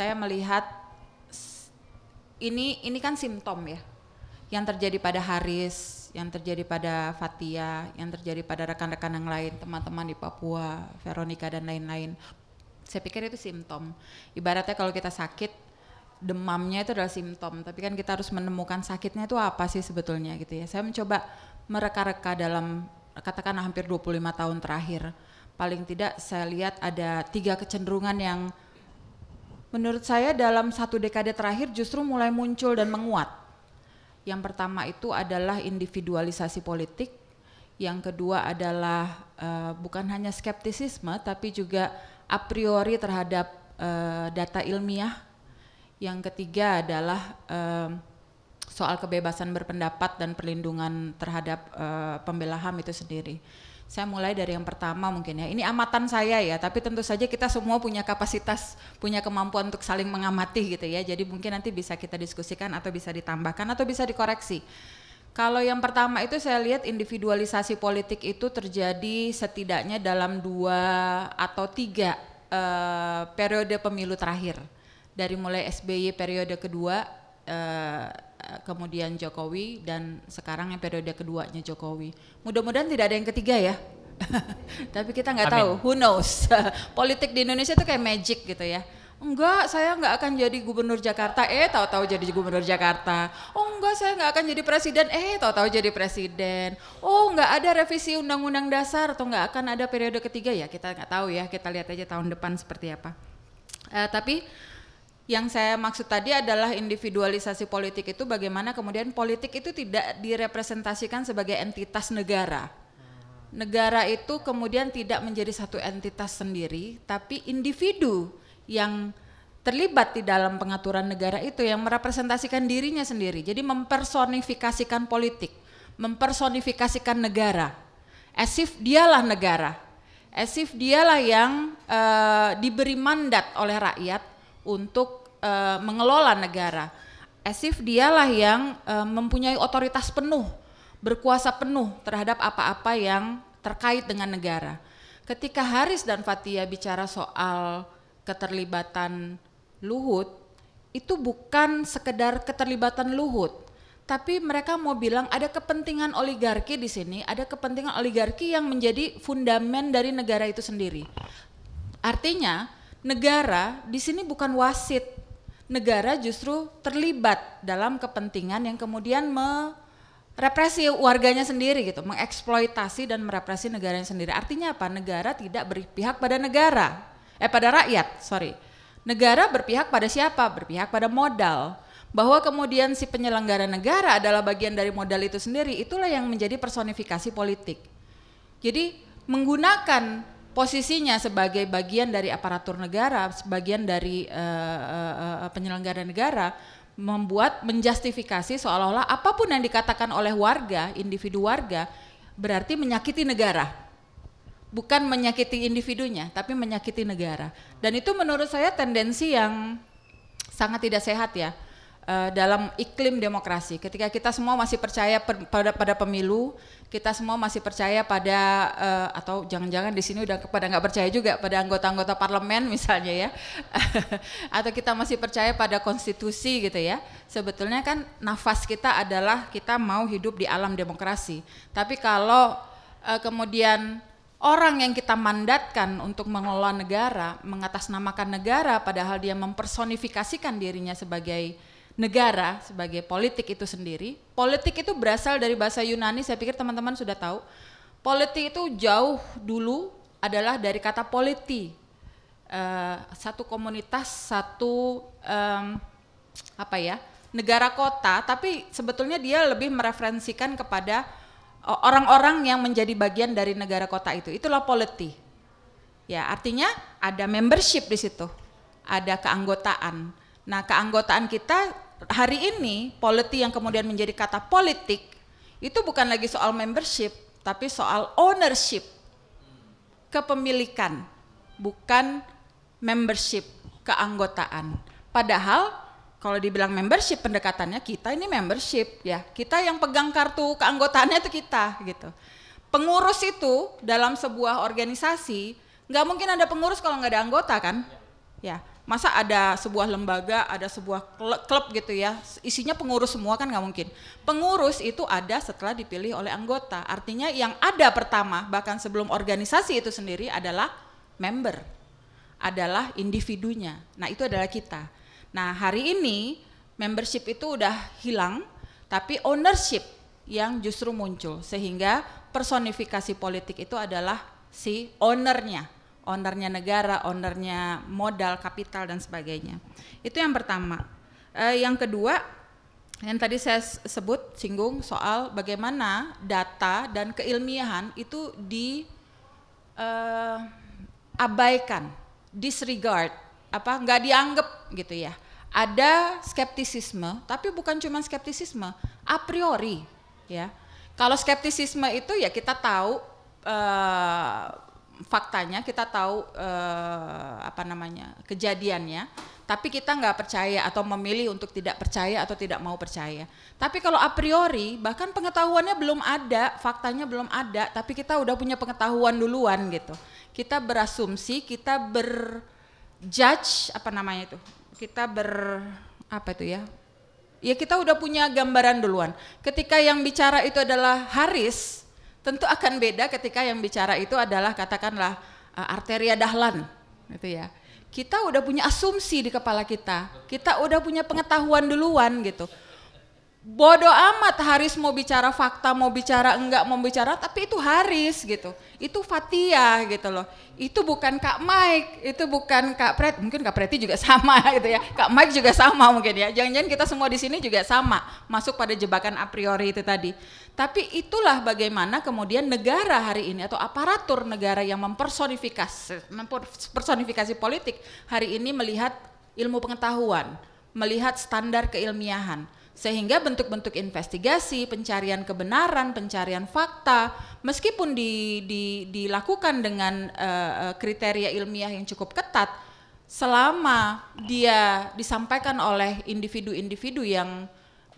saya melihat ini ini kan simptom ya yang terjadi pada Haris, yang terjadi pada Fatia, yang terjadi pada rekan-rekan yang lain, teman-teman di Papua, Veronica dan lain-lain. Saya pikir itu simptom. Ibaratnya kalau kita sakit, demamnya itu adalah simptom, tapi kan kita harus menemukan sakitnya itu apa sih sebetulnya gitu ya. Saya mencoba mereka-reka dalam katakan hampir 25 tahun terakhir. Paling tidak saya lihat ada tiga kecenderungan yang Menurut saya dalam satu dekade terakhir justru mulai muncul dan menguat. Yang pertama itu adalah individualisasi politik, yang kedua adalah uh, bukan hanya skeptisisme tapi juga a priori terhadap uh, data ilmiah. Yang ketiga adalah uh, soal kebebasan berpendapat dan perlindungan terhadap uh, pembela itu sendiri. Saya mulai dari yang pertama mungkin ya. Ini amatan saya ya, tapi tentu saja kita semua punya kapasitas, punya kemampuan untuk saling mengamati gitu ya. Jadi mungkin nanti bisa kita diskusikan atau bisa ditambahkan atau bisa dikoreksi. Kalau yang pertama itu saya lihat individualisasi politik itu terjadi setidaknya dalam dua atau tiga eh, periode pemilu terakhir. Dari mulai SBY periode kedua, eh, Eh, kemudian Jokowi dan sekarang yang periode keduanya Jokowi. Mudah-mudahan tidak ada yang ketiga ya. Tapi kita nggak tahu, who knows. Politik di Indonesia itu kayak magic gitu ya. Enggak, saya nggak akan jadi gubernur Jakarta. Eh, tahu-tahu jadi gubernur Jakarta. Oh, enggak, saya nggak akan jadi presiden. Eh, tahu-tahu jadi presiden. Oh, nggak ada revisi undang-undang dasar atau nggak akan ada periode ketiga ya. Kita nggak tahu ya. Kita lihat aja tahun depan seperti apa. Uh, tapi yang saya maksud tadi adalah individualisasi politik itu bagaimana kemudian politik itu tidak direpresentasikan sebagai entitas negara. Negara itu kemudian tidak menjadi satu entitas sendiri, tapi individu yang terlibat di dalam pengaturan negara itu yang merepresentasikan dirinya sendiri. Jadi mempersonifikasikan politik, mempersonifikasikan negara. As if dialah negara. As if dialah yang uh, diberi mandat oleh rakyat untuk uh, mengelola negara. As if dialah yang uh, mempunyai otoritas penuh, berkuasa penuh terhadap apa-apa yang terkait dengan negara. Ketika Haris dan Fatia bicara soal keterlibatan Luhut, itu bukan sekedar keterlibatan Luhut, tapi mereka mau bilang ada kepentingan oligarki di sini, ada kepentingan oligarki yang menjadi fundamen dari negara itu sendiri. Artinya, negara di sini bukan wasit, negara justru terlibat dalam kepentingan yang kemudian merepresi warganya sendiri gitu, mengeksploitasi dan merepresi negaranya sendiri. Artinya apa? Negara tidak berpihak pada negara, eh pada rakyat, sorry. Negara berpihak pada siapa? Berpihak pada modal. Bahwa kemudian si penyelenggara negara adalah bagian dari modal itu sendiri, itulah yang menjadi personifikasi politik. Jadi menggunakan posisinya sebagai bagian dari aparatur negara, sebagian dari uh, uh, penyelenggara negara membuat menjustifikasi seolah-olah apapun yang dikatakan oleh warga, individu warga berarti menyakiti negara. Bukan menyakiti individunya, tapi menyakiti negara. Dan itu menurut saya tendensi yang sangat tidak sehat ya Eh, dalam iklim demokrasi. Ketika kita semua masih percaya per, pada pada pemilu, kita semua masih percaya pada uh, atau jangan-jangan di sini udah kepada nggak percaya juga pada anggota-anggota parlemen misalnya ya, atau kita masih percaya pada konstitusi gitu ya. Sebetulnya kan nafas kita adalah kita mau hidup di alam demokrasi. Tapi kalau uh, kemudian Orang yang kita mandatkan untuk mengelola negara, mengatasnamakan negara, padahal dia mempersonifikasikan dirinya sebagai negara sebagai politik itu sendiri. Politik itu berasal dari bahasa Yunani, saya pikir teman-teman sudah tahu. Politik itu jauh dulu adalah dari kata politi. Uh, satu komunitas, satu um, apa ya? negara kota, tapi sebetulnya dia lebih mereferensikan kepada orang-orang yang menjadi bagian dari negara kota itu. Itulah politi. Ya, artinya ada membership di situ. Ada keanggotaan. Nah, keanggotaan kita hari ini politik yang kemudian menjadi kata politik itu bukan lagi soal membership tapi soal ownership kepemilikan bukan membership keanggotaan padahal kalau dibilang membership pendekatannya kita ini membership ya kita yang pegang kartu keanggotaannya itu kita gitu pengurus itu dalam sebuah organisasi nggak mungkin ada pengurus kalau nggak ada anggota kan ya masa ada sebuah lembaga, ada sebuah klub gitu ya, isinya pengurus semua kan nggak mungkin. Pengurus itu ada setelah dipilih oleh anggota. Artinya yang ada pertama, bahkan sebelum organisasi itu sendiri adalah member, adalah individunya. Nah itu adalah kita. Nah hari ini membership itu udah hilang, tapi ownership yang justru muncul. Sehingga personifikasi politik itu adalah si ownernya, ownernya negara, ownernya modal, kapital dan sebagainya. Itu yang pertama. Uh, yang kedua, yang tadi saya sebut singgung soal bagaimana data dan keilmiahan itu diabaikan, eh, disregard, apa nggak dianggap gitu ya. Ada skeptisisme, tapi bukan cuma skeptisisme, a priori ya. Kalau skeptisisme itu ya kita tahu eh, faktanya kita tahu eh, apa namanya kejadiannya tapi kita nggak percaya atau memilih untuk tidak percaya atau tidak mau percaya tapi kalau a priori bahkan pengetahuannya belum ada faktanya belum ada tapi kita udah punya pengetahuan duluan gitu kita berasumsi kita berjudge apa namanya itu kita ber apa itu ya ya kita udah punya gambaran duluan ketika yang bicara itu adalah Haris Tentu akan beda ketika yang bicara itu adalah katakanlah uh, arteria dahlan gitu ya. Kita udah punya asumsi di kepala kita. Kita udah punya pengetahuan duluan gitu bodoh amat Haris mau bicara fakta, mau bicara enggak, mau bicara, tapi itu Haris gitu. Itu Fatia gitu loh. Itu bukan Kak Mike, itu bukan Kak Pret, mungkin Kak Preti juga sama gitu ya. Kak Mike juga sama mungkin ya. Jangan-jangan kita semua di sini juga sama, masuk pada jebakan a priori itu tadi. Tapi itulah bagaimana kemudian negara hari ini atau aparatur negara yang mempersonifikasi mempersonifikasi politik hari ini melihat ilmu pengetahuan, melihat standar keilmiahan sehingga bentuk-bentuk investigasi, pencarian kebenaran, pencarian fakta, meskipun di, di, dilakukan dengan uh, kriteria ilmiah yang cukup ketat, selama dia disampaikan oleh individu-individu yang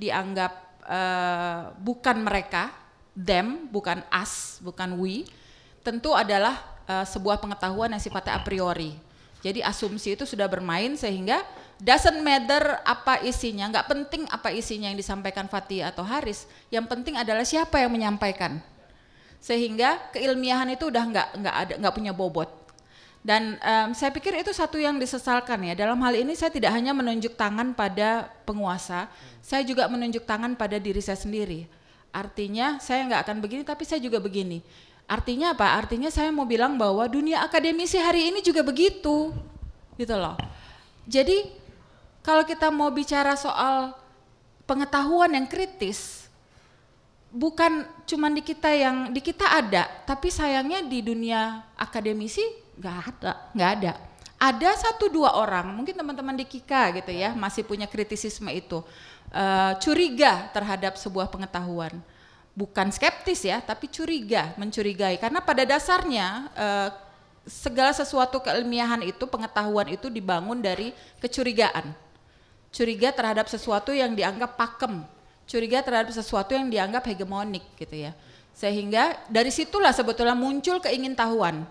dianggap uh, bukan mereka, them, bukan us, bukan we, tentu adalah uh, sebuah pengetahuan yang sifatnya a priori. Jadi asumsi itu sudah bermain sehingga doesn't matter apa isinya, nggak penting apa isinya yang disampaikan Fatih atau Haris, yang penting adalah siapa yang menyampaikan. Sehingga keilmiahan itu udah nggak nggak ada nggak punya bobot. Dan um, saya pikir itu satu yang disesalkan ya. Dalam hal ini saya tidak hanya menunjuk tangan pada penguasa, saya juga menunjuk tangan pada diri saya sendiri. Artinya saya nggak akan begini, tapi saya juga begini. Artinya apa? Artinya saya mau bilang bahwa dunia akademisi hari ini juga begitu, gitu loh. Jadi kalau kita mau bicara soal pengetahuan yang kritis, bukan cuma di kita yang di kita ada, tapi sayangnya di dunia akademisi nggak ada, nggak ada. Ada satu dua orang, mungkin teman-teman di Kika gitu ya, masih punya kritisisme itu, uh, curiga terhadap sebuah pengetahuan bukan skeptis ya, tapi curiga, mencurigai. Karena pada dasarnya eh, segala sesuatu keilmiahan itu, pengetahuan itu dibangun dari kecurigaan curiga terhadap sesuatu yang dianggap pakem, curiga terhadap sesuatu yang dianggap hegemonik gitu ya. Sehingga dari situlah sebetulnya muncul keingintahuan.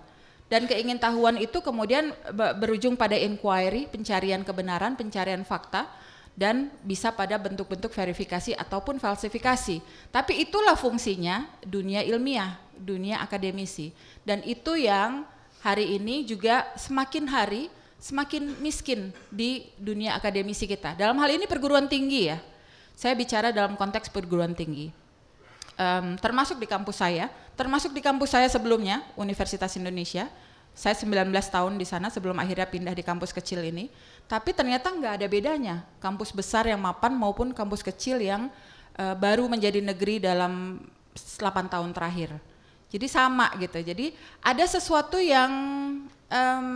Dan keingintahuan itu kemudian berujung pada inquiry, pencarian kebenaran, pencarian fakta dan bisa pada bentuk-bentuk verifikasi ataupun falsifikasi. Tapi itulah fungsinya dunia ilmiah, dunia akademisi. Dan itu yang hari ini juga semakin hari semakin miskin di dunia akademisi kita. Dalam hal ini perguruan tinggi ya. Saya bicara dalam konteks perguruan tinggi. Um, termasuk di kampus saya, termasuk di kampus saya sebelumnya, Universitas Indonesia. Saya 19 tahun di sana sebelum akhirnya pindah di kampus kecil ini. Tapi ternyata nggak ada bedanya, kampus besar yang mapan maupun kampus kecil yang uh, baru menjadi negeri dalam 8 tahun terakhir. Jadi sama gitu. Jadi ada sesuatu yang um,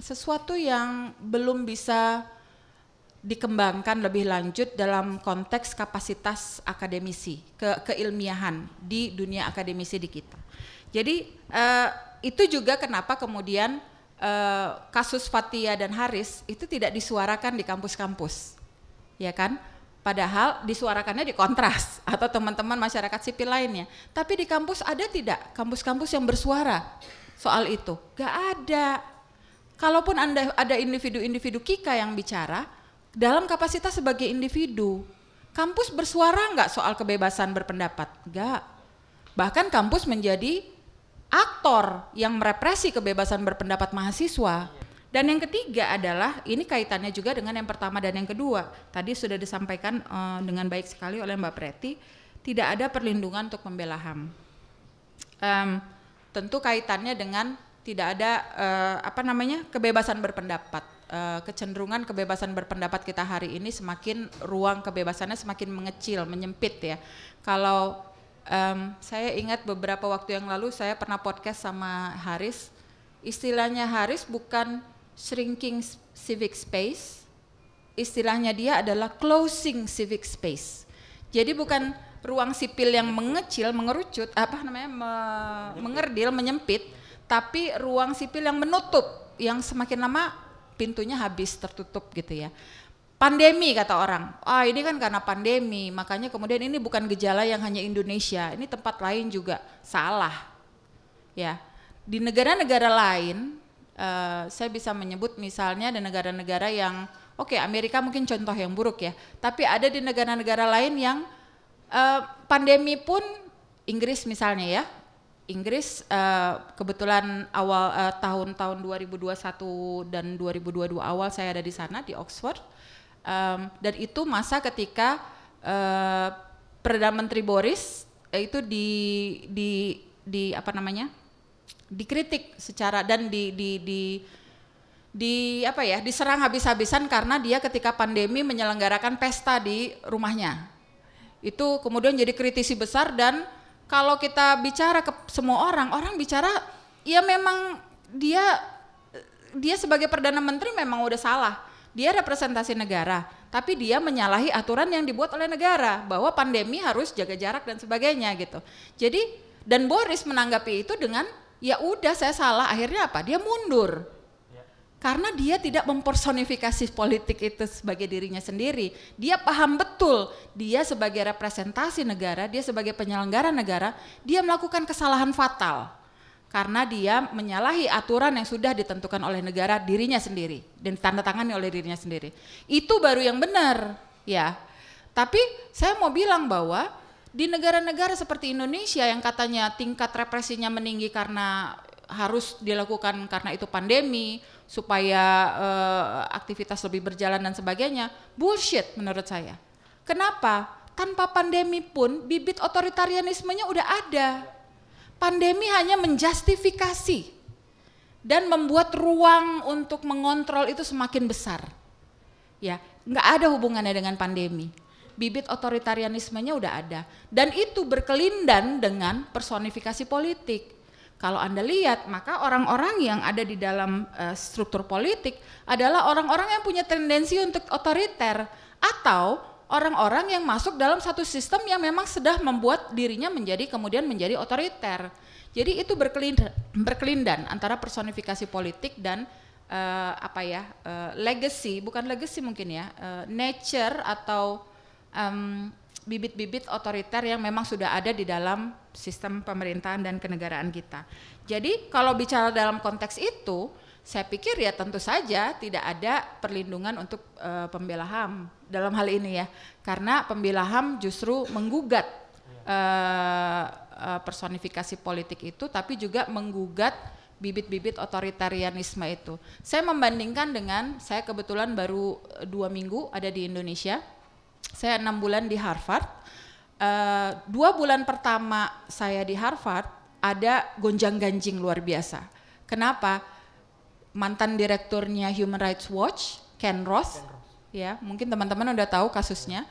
sesuatu yang belum bisa dikembangkan lebih lanjut dalam konteks kapasitas akademisi ke keilmiahan di dunia akademisi di kita. Jadi uh, itu juga kenapa kemudian uh, kasus Fatia dan Haris itu tidak disuarakan di kampus-kampus, ya kan? Padahal disuarakannya di kontras atau teman-teman masyarakat sipil lainnya. Tapi di kampus ada tidak kampus-kampus yang bersuara soal itu? Gak ada Kalaupun Anda ada individu-individu Kika yang bicara dalam kapasitas sebagai individu, kampus bersuara nggak soal kebebasan berpendapat? Nggak. Bahkan kampus menjadi aktor yang merepresi kebebasan berpendapat mahasiswa. Dan yang ketiga adalah ini kaitannya juga dengan yang pertama dan yang kedua. Tadi sudah disampaikan uh, dengan baik sekali oleh Mbak Preti, tidak ada perlindungan untuk pembela HAM. Um, tentu kaitannya dengan tidak ada uh, apa namanya kebebasan berpendapat. Uh, kecenderungan kebebasan berpendapat kita hari ini semakin ruang kebebasannya semakin mengecil, menyempit ya. Kalau um, saya ingat beberapa waktu yang lalu saya pernah podcast sama Haris, istilahnya Haris bukan shrinking civic space, istilahnya dia adalah closing civic space. Jadi bukan ruang sipil yang mengecil, mengerucut, apa namanya, me mengerdil, menyempit, tapi ruang sipil yang menutup yang semakin lama pintunya habis tertutup gitu ya. Pandemi kata orang, ah ini kan karena pandemi, makanya kemudian ini bukan gejala yang hanya Indonesia, ini tempat lain juga salah. Ya, di negara-negara lain, uh, saya bisa menyebut misalnya ada negara-negara yang, oke okay, Amerika mungkin contoh yang buruk ya, tapi ada di negara-negara lain yang uh, pandemi pun Inggris misalnya ya, Inggris uh, kebetulan awal uh, tahun-tahun 2021 dan 2022 awal saya ada di sana di Oxford um, dan itu masa ketika uh, Perdana Menteri Boris eh, itu di di di apa namanya dikritik secara dan di di di di apa ya diserang habis-habisan karena dia ketika pandemi menyelenggarakan pesta di rumahnya itu kemudian jadi kritisi besar dan kalau kita bicara ke semua orang, orang bicara ya memang dia dia sebagai perdana menteri memang udah salah. Dia representasi negara, tapi dia menyalahi aturan yang dibuat oleh negara bahwa pandemi harus jaga jarak dan sebagainya gitu. Jadi dan Boris menanggapi itu dengan ya udah saya salah akhirnya apa? Dia mundur karena dia tidak mempersonifikasi politik itu sebagai dirinya sendiri. Dia paham betul dia sebagai representasi negara, dia sebagai penyelenggara negara, dia melakukan kesalahan fatal karena dia menyalahi aturan yang sudah ditentukan oleh negara dirinya sendiri dan tanda ditandatangani oleh dirinya sendiri. Itu baru yang benar, ya. Tapi saya mau bilang bahwa di negara-negara seperti Indonesia yang katanya tingkat represinya meninggi karena harus dilakukan karena itu pandemi, supaya uh, aktivitas lebih berjalan dan sebagainya. Bullshit menurut saya. Kenapa? Tanpa pandemi pun bibit otoritarianismenya udah ada. Pandemi hanya menjustifikasi dan membuat ruang untuk mengontrol itu semakin besar. Ya, nggak ada hubungannya dengan pandemi. Bibit otoritarianismenya udah ada dan itu berkelindan dengan personifikasi politik. Kalau Anda lihat, maka orang-orang yang ada di dalam uh, struktur politik adalah orang-orang yang punya tendensi untuk otoriter atau orang-orang yang masuk dalam satu sistem yang memang sudah membuat dirinya menjadi kemudian menjadi otoriter. Jadi itu berkelindan, berkelindan antara personifikasi politik dan uh, apa ya uh, legacy, bukan legacy mungkin ya, uh, nature atau um, bibit-bibit otoriter yang memang sudah ada di dalam sistem pemerintahan dan kenegaraan kita. Jadi kalau bicara dalam konteks itu, saya pikir ya tentu saja tidak ada perlindungan untuk e, pembela HAM dalam hal ini ya. Karena pembela HAM justru menggugat e, e, personifikasi politik itu tapi juga menggugat bibit-bibit otoritarianisme itu. Saya membandingkan dengan saya kebetulan baru dua minggu ada di Indonesia saya enam bulan di Harvard. Uh, dua bulan pertama saya di Harvard ada gonjang ganjing luar biasa. Kenapa? Mantan direkturnya Human Rights Watch, Ken Ross, Ken Ross. ya mungkin teman-teman udah tahu kasusnya,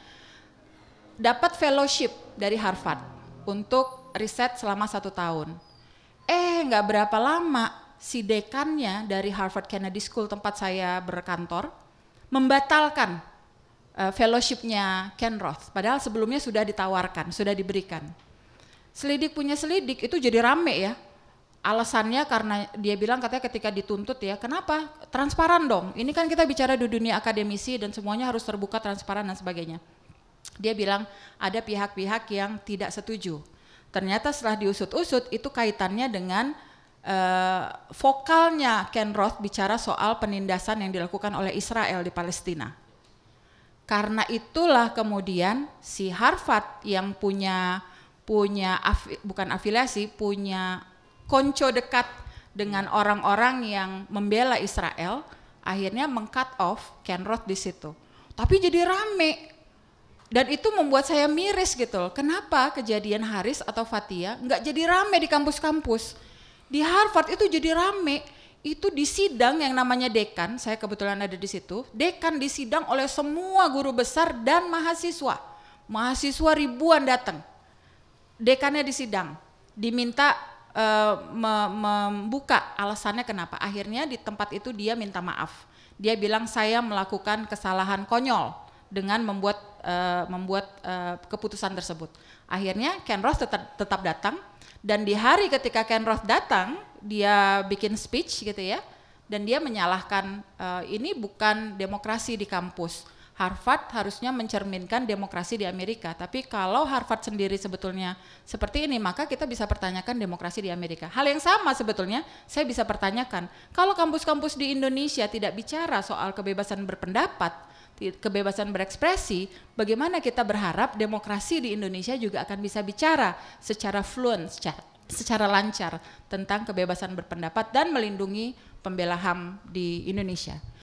dapat fellowship dari Harvard untuk riset selama satu tahun. Eh, nggak berapa lama si dekannya dari Harvard Kennedy School tempat saya berkantor membatalkan uh, fellowshipnya Ken Roth. Padahal sebelumnya sudah ditawarkan, sudah diberikan. Selidik punya selidik itu jadi rame ya. Alasannya karena dia bilang katanya ketika dituntut ya, kenapa? Transparan dong. Ini kan kita bicara di dunia akademisi dan semuanya harus terbuka, transparan dan sebagainya. Dia bilang ada pihak-pihak yang tidak setuju. Ternyata setelah diusut-usut itu kaitannya dengan uh, vokalnya Ken Roth bicara soal penindasan yang dilakukan oleh Israel di Palestina karena itulah kemudian si Harvard yang punya punya afi, bukan afiliasi, punya konco dekat dengan orang-orang yang membela Israel, akhirnya mengcut off Ken Roth di situ. Tapi jadi rame dan itu membuat saya miris gitu loh. Kenapa kejadian Haris atau Fatia nggak jadi rame di kampus-kampus? Di Harvard itu jadi rame itu di sidang yang namanya dekan, saya kebetulan ada di situ, dekan di sidang oleh semua guru besar dan mahasiswa. Mahasiswa ribuan datang. Dekannya di sidang diminta uh, membuka alasannya kenapa. Akhirnya di tempat itu dia minta maaf. Dia bilang saya melakukan kesalahan konyol dengan membuat uh, membuat uh, keputusan tersebut. Akhirnya Ken Ross tetap, tetap datang dan di hari ketika Ken Roth datang, dia bikin speech gitu ya, dan dia menyalahkan uh, ini bukan demokrasi di kampus. Harvard harusnya mencerminkan demokrasi di Amerika. Tapi kalau Harvard sendiri sebetulnya seperti ini, maka kita bisa pertanyakan demokrasi di Amerika. Hal yang sama sebetulnya saya bisa pertanyakan, kalau kampus-kampus di Indonesia tidak bicara soal kebebasan berpendapat, kebebasan berekspresi, bagaimana kita berharap demokrasi di Indonesia juga akan bisa bicara secara fluent, secara, secara lancar tentang kebebasan berpendapat dan melindungi pembela HAM di Indonesia.